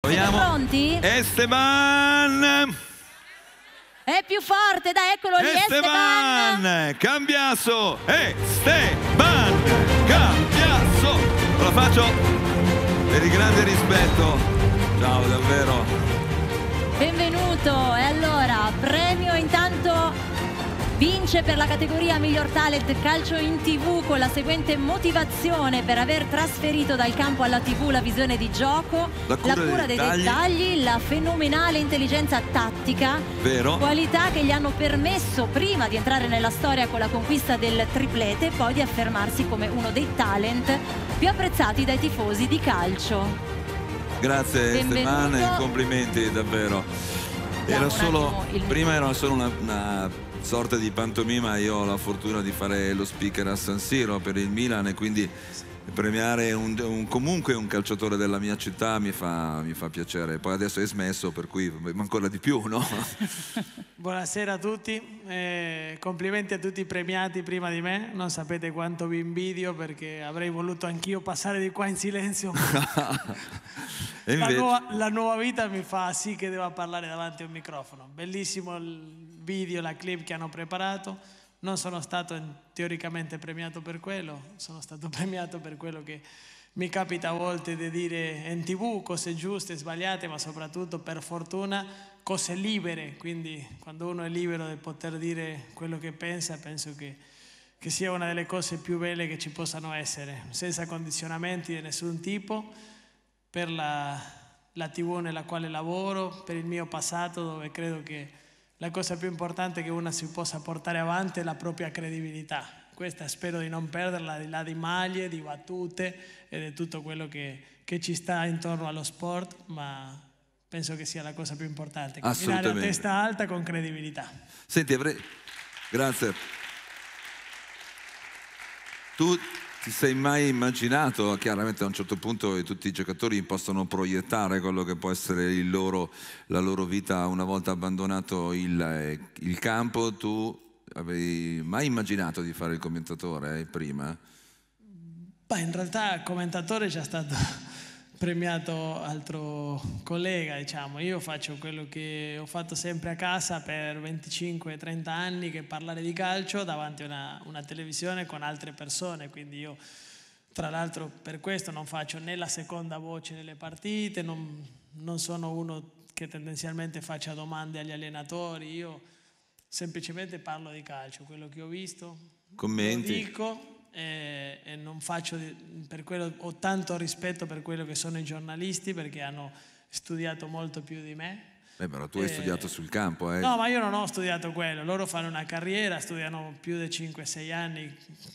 Proviamo. pronti? Esteban! È più forte, dai, eccolo lì, Esteban! Esteban! Cambiasso! Esteban! Cambiasso! Lo faccio per il grande rispetto. Ciao, davvero. Benvenuto, e allora, premio intanto vince per la categoria miglior talent calcio in tv con la seguente motivazione per aver trasferito dal campo alla tv la visione di gioco, la cura, la cura dei, dettagli. dettagli. la fenomenale intelligenza tattica, Vero. qualità che gli hanno permesso prima di entrare nella storia con la conquista del triplete e poi di affermarsi come uno dei talent più apprezzati dai tifosi di calcio. Grazie Benvenuto. Stefano, complimenti davvero. Era solo, prima era solo una, una, sorta di pantomima, io ho la fortuna di fare lo speaker a San Siro per il Milan e quindi premiare un, un, comunque un calciatore della mia città mi fa, mi fa piacere. Poi adesso è smesso, per cui ancora di più, no? Buonasera a tutti, eh, complimenti a tutti i premiati prima di me. Non sapete quanto vi invidio perché avrei voluto anch'io passare di qua in silenzio. invece... la, nuova, la nuova vita mi fa sì che devo parlare davanti a un microfono. Bellissimo il video, la clip che hanno preparato non sono stato teoricamente premiato per quello, sono stato premiato per quello che mi capita a volte di dire in tv cose giuste, sbagliate, ma soprattutto per fortuna cose libere, quindi quando uno è libero di poter dire quello che pensa, penso che, che sia una delle cose più belle che ci possano essere, senza condizionamenti di nessun tipo, per la, la tv nella quale lavoro, per il mio passato dove credo che la cosa più importante è che una si possa portare avanti è la propria credibilità. Questa spero di non perderla al di là di maglie, di battute e di tutto quello che, che, ci sta intorno allo sport, ma penso che sia la cosa più importante. Camminare a testa alta con credibilità. Senti, avrei... Grazie. Tu ti sei mai immaginato, chiaramente a un certo punto eh, tutti i giocatori possono proiettare quello che può essere loro, la loro vita una volta abbandonato il, eh, il, campo, tu avevi mai immaginato di fare il commentatore eh, prima? Beh, in realtà il commentatore è già stato premiato altro collega, diciamo. Io faccio quello che ho fatto sempre a casa per 25-30 anni, che è parlare di calcio davanti a una, una televisione con altre persone, quindi io tra l'altro per questo non faccio né la seconda voce delle partite, non, non sono uno che tendenzialmente faccia domande agli allenatori, io semplicemente parlo di calcio, quello che ho visto, commenti. dico e, e non faccio per quello, ho tanto rispetto per quello che sono i giornalisti perché hanno studiato molto più di me. Beh, però tu e... hai studiato sul campo, eh? No, ma io non ho studiato quello. Loro fanno una carriera, studiano più di 5-6 anni,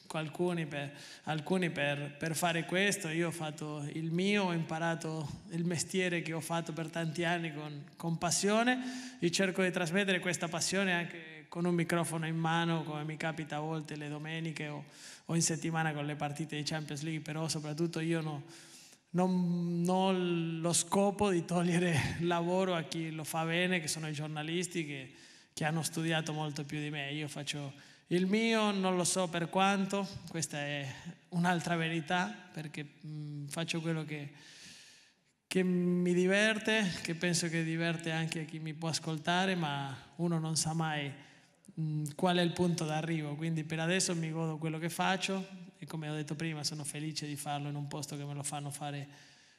alcuni, per, alcuni per, per, fare questo. Io ho fatto il mio, ho imparato il mestiere che ho fatto per tanti anni con, con passione e cerco di trasmettere questa passione anche con un microfono in mano come mi capita a volte le domeniche o, o in settimana con le partite di Champions League, però soprattutto io no, non, ho lo scopo di togliere lavoro a chi lo fa bene, che sono i giornalisti che, che, hanno studiato molto più di me. Io faccio il mio, non lo so per quanto, questa è un'altra verità, perché mh, faccio quello che, che mi diverte, che penso che diverte anche a chi mi può ascoltare, ma uno non sa mai qual è il punto d'arrivo, quindi per adesso mi godo quello che faccio e come ho detto prima sono felice di farlo in un posto che me lo fanno fare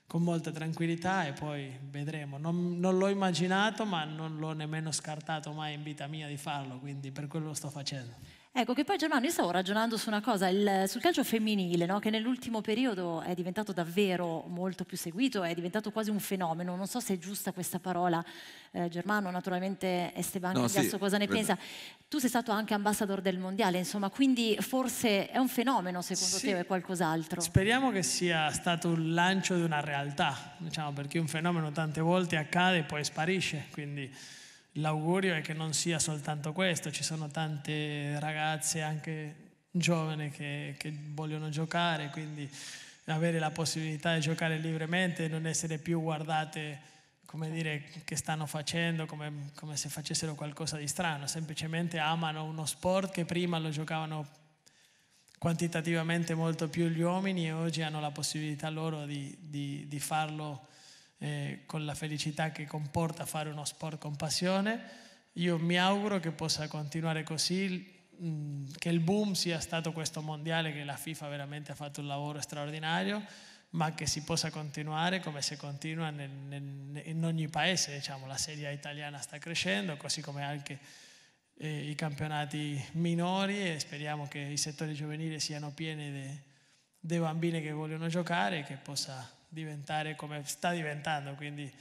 con molta tranquillità e poi vedremo. Non, non l'ho immaginato ma non l'ho nemmeno scartato mai in vita mia di farlo, quindi per quello lo sto facendo. Ecco che poi Germano, io stavo ragionando su una cosa, il, sul calcio femminile, no? che nell'ultimo periodo è diventato davvero molto più seguito, è diventato quasi un fenomeno, non so se è giusta questa parola, eh, Germano, naturalmente Esteban no, Gasso sì, cosa ne credo. pensa? Tu sei stato anche ambassador del mondiale, insomma, quindi forse è un fenomeno secondo sì. te o è qualcos'altro? Speriamo che sia stato un lancio di una realtà, diciamo, perché un fenomeno tante volte accade e poi sparisce, quindi l'augurio è che non sia soltanto questo, ci sono tante ragazze anche giovani che, che vogliono giocare, quindi avere la possibilità di giocare libremente e non essere più guardate come dire, che stanno facendo, come, come, se facessero qualcosa di strano, semplicemente amano uno sport che prima lo giocavano quantitativamente molto più gli uomini e oggi hanno la possibilità loro di, di, di farlo eh, con la felicità che comporta fare uno sport con passione. Io mi auguro che possa continuare così, che il boom sia stato questo mondiale, che la FIFA veramente ha fatto un lavoro straordinario, ma che si possa continuare come si continua nel, nel, in ogni paese. Diciamo. La Serie italiana sta crescendo, così come anche eh, i campionati minori e speriamo che i settori giovanili siano pieni di de bambini che vogliono giocare e che possa diventare come sta diventando, quindi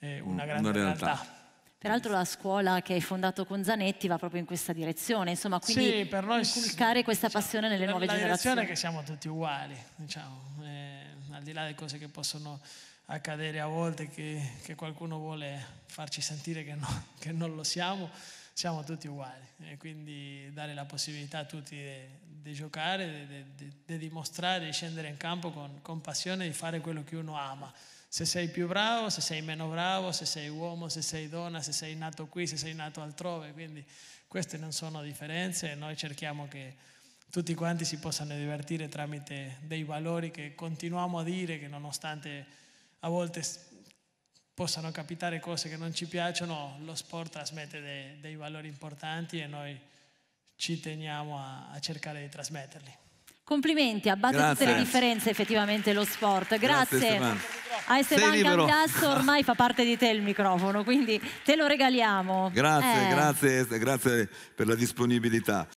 eh, una mm, grande una realtà. realtà. Peraltro la scuola che hai fondato con Zanetti va proprio in questa direzione, insomma, quindi sì, per noi, inculcare questa diciamo, passione nelle nuove la generazioni. La direzione è che siamo tutti uguali, diciamo, eh, al di là delle cose che possono accadere a volte, che, che qualcuno vuole farci sentire che, no, che, non lo siamo, siamo tutti uguali e quindi dare la possibilità a tutti di giocare, di dimostrare, di scendere in campo con, con passione, di fare quello che uno ama. Se sei più bravo, se sei meno bravo, se sei uomo, se sei donna, se sei nato qui, se sei nato altrove. Quindi queste non sono differenze e noi cerchiamo che tutti quanti si possano divertire tramite dei valori che continuiamo a dire, che nonostante a volte possano capitare cose che non ci piacciono, lo sport trasmette dei, dei valori importanti e noi ci teniamo a, a cercare di trasmetterli. Complimenti, abbatte tutte le differenze effettivamente lo sport. Grazie. Grazie Esteban. A Esteban Gambiasso ormai fa parte di te il microfono, quindi te lo regaliamo. Grazie, eh. grazie, grazie per la disponibilità.